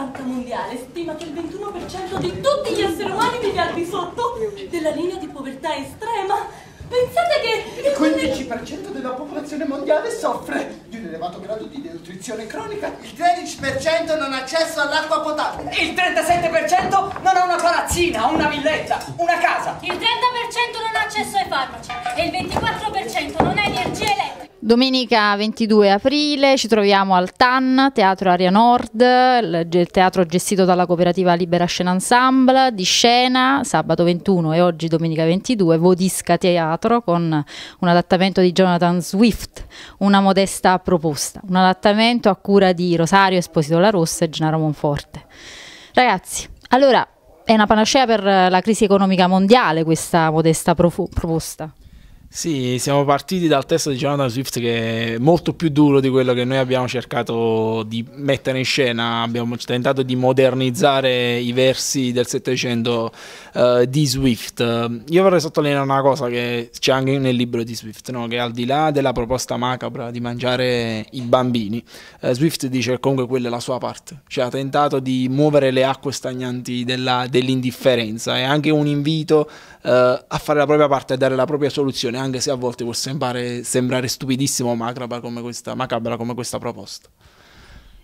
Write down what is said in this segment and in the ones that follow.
Banca Mondiale stima che il 21% di tutti gli esseri umani vive al di sotto della linea di povertà estrema. Pensate che... Il 15% della popolazione mondiale soffre di un elevato grado di denutrizione cronica. Il 13% non ha accesso all'acqua potabile. Il 37% non ha una palazzina, una villetta, una casa. Il 30% non ha accesso ai farmaci. E il 24% non ha energia elettrica. Domenica 22 aprile ci troviamo al TAN, Teatro Aria Nord, il teatro gestito dalla cooperativa Libera Scena Ensemble, di scena sabato 21 e oggi domenica 22, Vodisca Teatro con un adattamento di Jonathan Swift, una modesta proposta, un adattamento a cura di Rosario Esposito La Rossa e Gennaro Monforte. Ragazzi, allora è una panacea per la crisi economica mondiale questa modesta proposta. Sì, siamo partiti dal testo di Jonathan Swift che è molto più duro di quello che noi abbiamo cercato di mettere in scena, abbiamo tentato di modernizzare i versi del Settecento uh, di Swift. Io vorrei sottolineare una cosa che c'è anche nel libro di Swift, no? che al di là della proposta macabra di mangiare i bambini, uh, Swift dice che comunque quella è la sua parte, cioè ha tentato di muovere le acque stagnanti dell'indifferenza, dell è anche un invito uh, a fare la propria parte, a dare la propria soluzione anche se a volte può sembrare, sembrare stupidissima o macabra come questa proposta.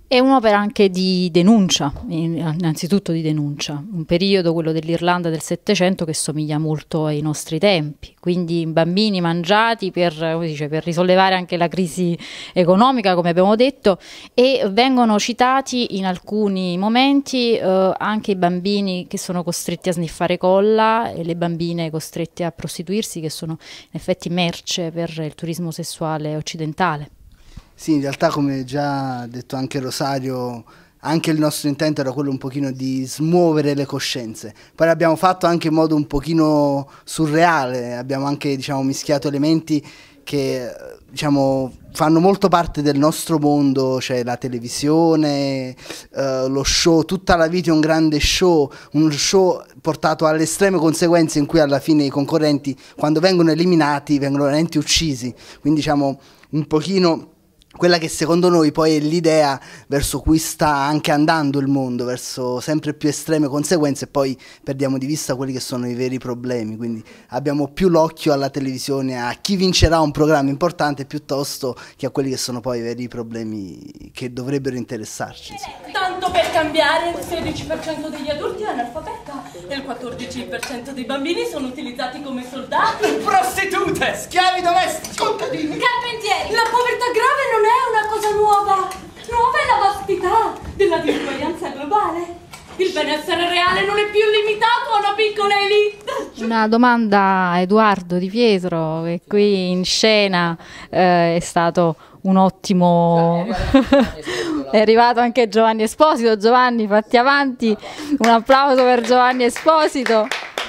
È un'opera anche di denuncia, innanzitutto di denuncia, un periodo, quello dell'Irlanda del Settecento, che somiglia molto ai nostri tempi, quindi bambini mangiati per, dice, per, risollevare anche la crisi economica, come abbiamo detto, e vengono citati in alcuni momenti eh, anche i bambini che sono costretti a sniffare colla e le bambine costrette a prostituirsi, che sono in effetti merce per il turismo sessuale occidentale. Sì, in realtà come già detto anche Rosario, anche il nostro intento era quello un pochino di smuovere le coscienze. Poi l'abbiamo fatto anche in modo un pochino surreale, abbiamo anche diciamo, mischiato elementi che diciamo, fanno molto parte del nostro mondo, cioè la televisione, eh, lo show, tutta la vita è un grande show, un show portato alle estreme conseguenze in cui alla fine i concorrenti quando vengono eliminati vengono veramente uccisi. Quindi diciamo un pochino quella che secondo noi poi è l'idea verso cui sta anche andando il mondo, verso sempre più estreme conseguenze e poi perdiamo di vista quelli che sono i veri problemi, quindi abbiamo più l'occhio alla televisione, a chi vincerà un programma importante piuttosto che a quelli che sono poi i veri problemi che dovrebbero interessarci. Tanto per cambiare, il 16% degli adulti è analfabeta e il 14% dei bambini sono utilizzati come soldati, prostitute, schiavi domestici, contadini, carpentieri, la pubblica l'equità, della disuguaglianza globale. Il benessere reale non è più limitato a una piccola elite. Una domanda a Edoardo Di Pietro, che qui in scena eh, è stato un ottimo... è arrivato anche Giovanni Esposito. Giovanni, fatti avanti. Un applauso per Giovanni Esposito.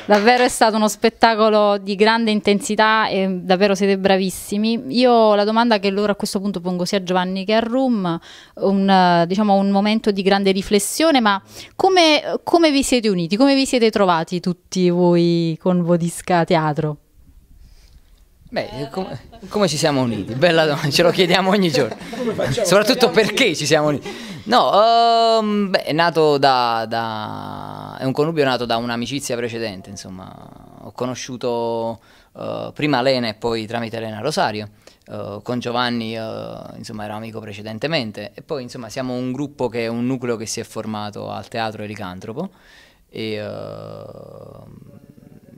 Davvero è stato uno spettacolo di grande intensità e davvero siete bravissimi. Io la domanda che loro a questo punto pongo sia a Giovanni che a Room, un, diciamo, un momento di grande riflessione, ma come, come vi siete uniti? Come vi siete trovati tutti voi con Vodisca Teatro? Beh, com come ci siamo uniti? Bella domanda, ce lo chiediamo ogni giorno. Soprattutto perché ci siamo uniti. No, um, beh, è nato da, da, È un connubio nato da un'amicizia precedente, insomma. Ho conosciuto uh, prima Lena e poi tramite Lena Rosario. Uh, con Giovanni, uh, insomma, era amico precedentemente. E poi, insomma, siamo un gruppo che è un nucleo che si è formato al Teatro Elicantropo. E... Uh,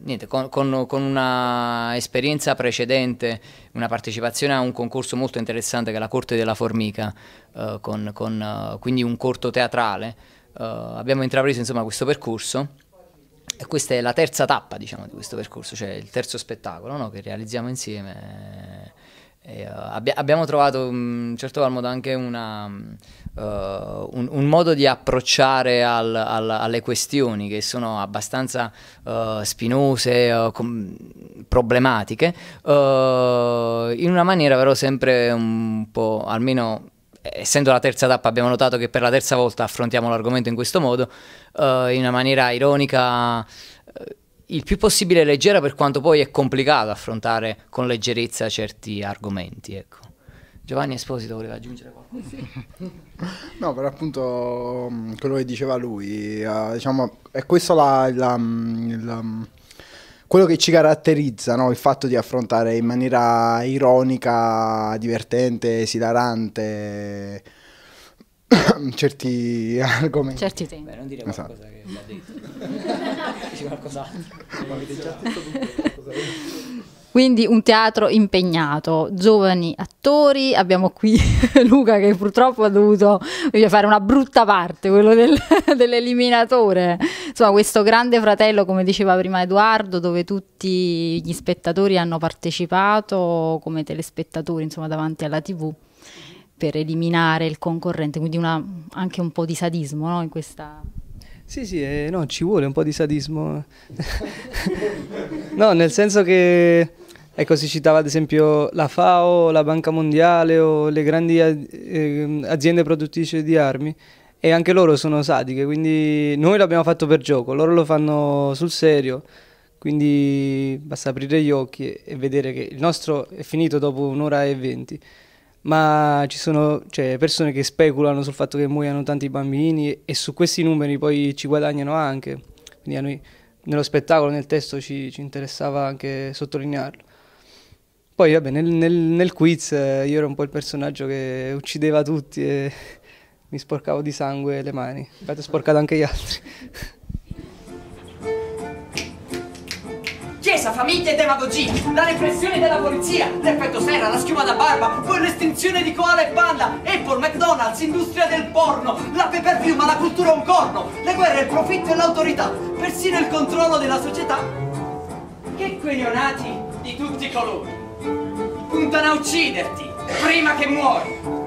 niente, con, con, con una esperienza precedente, una partecipazione a un concorso molto interessante che è la Corte della Formica, eh, con, con, eh, quindi un corto teatrale, eh, abbiamo intrapreso insomma, questo percorso e questa è la terza tappa diciamo, di questo percorso, cioè il terzo spettacolo no? che realizziamo insieme e, uh, abbi abbiamo trovato mm, in certo qual modo anche una, uh, un, un, modo di approcciare al, al, alle questioni che sono abbastanza uh, spinose, problematiche, in una maniera però sempre un po', almeno essendo la terza tappa abbiamo notato che per la terza volta affrontiamo l'argomento in questo modo, in una maniera ironica il più possibile leggera per quanto poi è complicato affrontare con leggerezza certi argomenti. Ecco. Giovanni Esposito voleva aggiungere qualcosa. no, però appunto mm, quello che diceva lui, eh, diciamo, è questo la, la, mm, la, mm, quello che ci caratterizza, no? il fatto di affrontare in maniera ironica, divertente, esilarante certi argomenti. Certi temi. Beh, non dire esatto. qualcosa esatto. che l'ha detto. Dici qualcos'altro. Quindi un teatro impegnato, giovani attori, abbiamo qui Luca che purtroppo ha dovuto fare una brutta parte, quello del, dell'eliminatore, insomma questo grande fratello come diceva prima Edoardo dove tutti gli spettatori hanno partecipato come telespettatori insomma davanti alla tv per eliminare il concorrente, quindi una, anche un po' di sadismo no? in questa... Sì, sì, eh, no, ci vuole un po' di sadismo. no, nel senso che, ecco, si citava ad esempio la FAO, la Banca Mondiale o le grandi ehm, aziende produttrici di armi e anche loro sono sadiche, quindi noi l'abbiamo fatto per gioco, loro lo fanno sul serio. Quindi basta aprire gli occhi e vedere che il nostro è finito dopo un'ora e venti ma ci sono cioè, persone che speculano sul fatto che muoiano tanti bambini e su questi numeri poi ci guadagnano anche. Quindi a noi nello spettacolo, nel testo ci, ci interessava anche sottolinearlo. Poi vabbè, nel, nel, nel, quiz eh, io ero un po' il personaggio che uccideva tutti e mi sporcavo di sangue le mani. Infatti ho sporcato anche gli altri. violenza, famiglia e demagogia, la repressione della polizia, l'effetto sera, la schiuma da barba, poi l'estinzione di Koala e Panda, Apple, McDonald's, industria del porno, la paper film, la cultura un corno, le guerre, il profitto e l'autorità, persino il controllo della società. Che quei neonati di tutti i colori puntano a ucciderti prima che muori.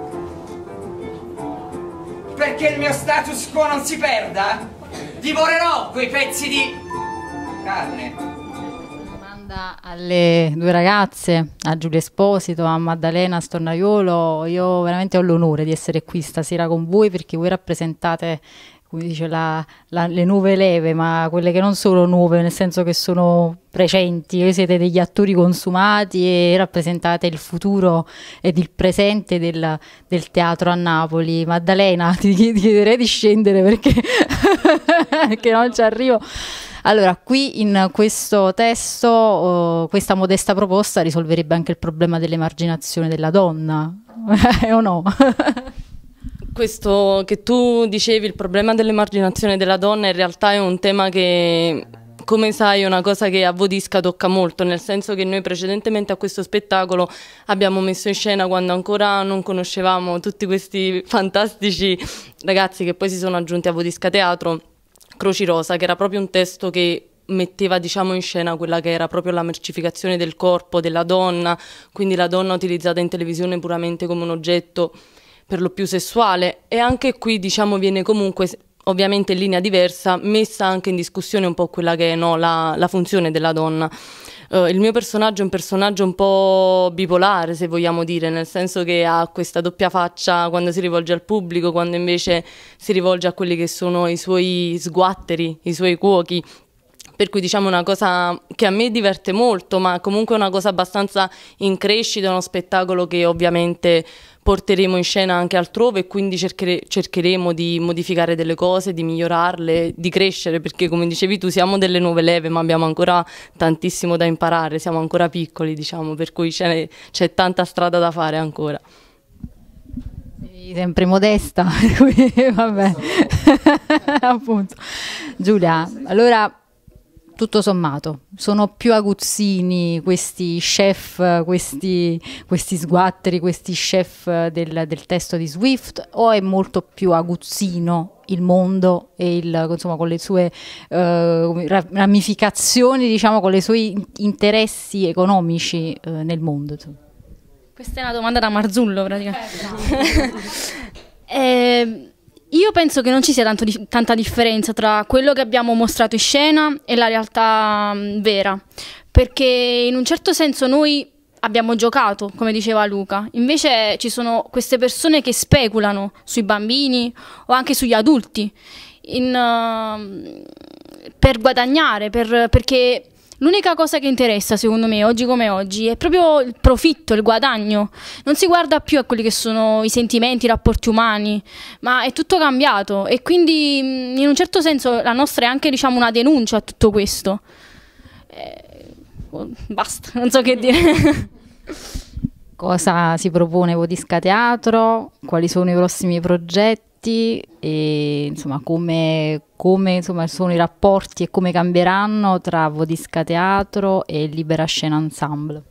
Perché il mio status quo non si perda, divorerò quei pezzi di carne domanda alle due ragazze, a Giulia Esposito, a Maddalena Stornaiolo. Io veramente ho l'onore di essere qui stasera con voi perché voi rappresentate come dice, la, la, le nuove leve, ma quelle che non sono nuove, nel senso che sono presenti, voi siete degli attori consumati e rappresentate il futuro ed il presente del, del teatro a Napoli. Maddalena, ti, ti chiederei di scendere perché, perché non ci arrivo. Allora, qui in questo testo oh, questa modesta proposta risolverebbe anche il problema dell'emarginazione della donna, eh, o no? Questo che tu dicevi, il problema dell'emarginazione della donna, in realtà è un tema che come sai, è una cosa che a Vodisca tocca molto, nel senso che noi precedentemente a questo spettacolo abbiamo messo in scena quando ancora non conoscevamo tutti questi fantastici ragazzi che poi si sono aggiunti a Vodisca Teatro Croci Rosa, che era proprio un testo che metteva diciamo, in scena quella che era proprio la mercificazione del corpo della donna, quindi la donna utilizzata in televisione puramente come un oggetto per lo più sessuale e anche qui diciamo, viene comunque ovviamente in linea diversa messa anche in discussione un po' quella che è no, la, la funzione della donna eh, il mio personaggio è un personaggio un po' bipolare, se vogliamo dire, nel senso che ha questa doppia faccia quando si rivolge al pubblico, quando invece si rivolge a quelli che sono i suoi sguatteri, i suoi cuochi per cui diciamo una cosa che a me diverte molto, ma comunque è una cosa abbastanza in crescita, uno spettacolo che ovviamente porteremo in scena anche altrove e quindi cerchere, cercheremo di modificare delle cose, di migliorarle, di crescere, perché come dicevi tu siamo delle nuove leve, ma abbiamo ancora tantissimo da imparare, siamo ancora piccoli, diciamo, per cui c'è, c'è tanta strada da fare ancora sempre modesta, quindi vabbè, appunto. Giulia, allora tutto sommato, sono più aguzzini questi chef, questi, questi sguatteri, questi chef del, del, testo di Swift o è molto più aguzzino il mondo e il, insomma, con le sue eh, ramificazioni, diciamo, con i suoi interessi economici eh, nel mondo? Questa è una domanda da Marzullo praticamente. eh, ehm, io penso che non ci sia di tanta differenza tra quello che abbiamo mostrato in scena e la realtà mh, mm, vera, perché in un certo senso noi abbiamo giocato, come diceva Luca, invece ci sono queste persone che speculano sui bambini o anche sugli adulti in, uh, per guadagnare, per, perché L'unica cosa che interessa, secondo me, oggi come oggi, è proprio il profitto, il guadagno. Non si guarda più a quelli che sono i sentimenti, i rapporti umani, ma è tutto cambiato e quindi mm, in un certo senso la nostra è anche diciamo, una denuncia a tutto questo. Eh, oh, basta, non so che dire. Cosa si propone Vodisca Teatro? Quali sono i prossimi progetti? aspetti e insomma, come, come insomma, sono i rapporti e come cambieranno tra Vodisca Teatro e Libera Scena Ensemble.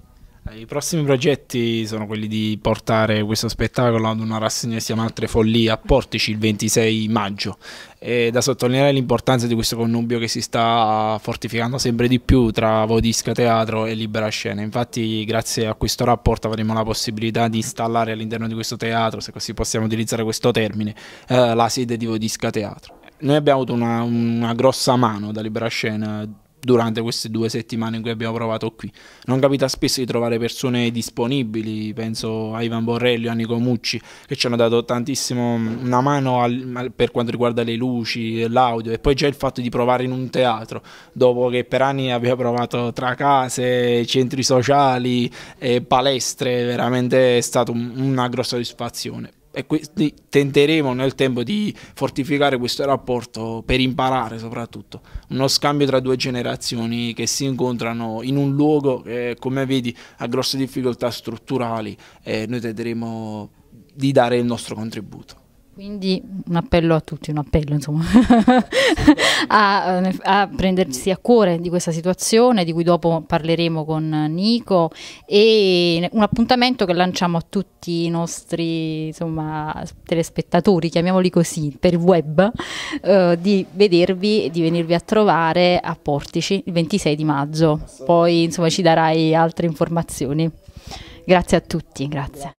Eh, I prossimi progetti sono quelli di portare questo spettacolo ad una rassegna che si chiama Altre Follie a Portici il 26 maggio. È da sottolineare l'importanza di questo connubio che si sta fortificando sempre di più tra Vodisca Teatro e Libera Scena. Infatti, grazie a questo rapporto avremo la possibilità di installare all'interno di questo teatro, se così possiamo utilizzare questo termine, eh, la sede di Vodisca Teatro. Noi abbiamo avuto una, una grossa mano da Libera Scena durante queste due settimane in cui abbiamo provato qui. Non capita spesso di trovare persone disponibili, penso a Ivan Borrelli, a Nico Mucci, che ci hanno dato tantissimo mm, una mano al, al, per quanto riguarda le luci, l'audio e poi già il fatto di provare in un teatro, dopo che per anni abbiamo provato tra case, centri sociali, e palestre, veramente è stata una grossa soddisfazione e quindi tenteremo nel tempo di fortificare questo rapporto per imparare soprattutto uno scambio tra due generazioni che si incontrano in un luogo che come vedi ha grosse difficoltà strutturali e noi tenteremo di dare il nostro contributo. Quindi un appello a tutti, un appello insomma, a, eh, a, prendersi a cuore di questa situazione di cui dopo parleremo con Nico e un appuntamento che lanciamo a tutti i nostri insomma, telespettatori, chiamiamoli così, per il web, eh, di vedervi e di venirvi a trovare a Portici il 26 di maggio. Poi insomma ci darai altre informazioni. Grazie a tutti, grazie.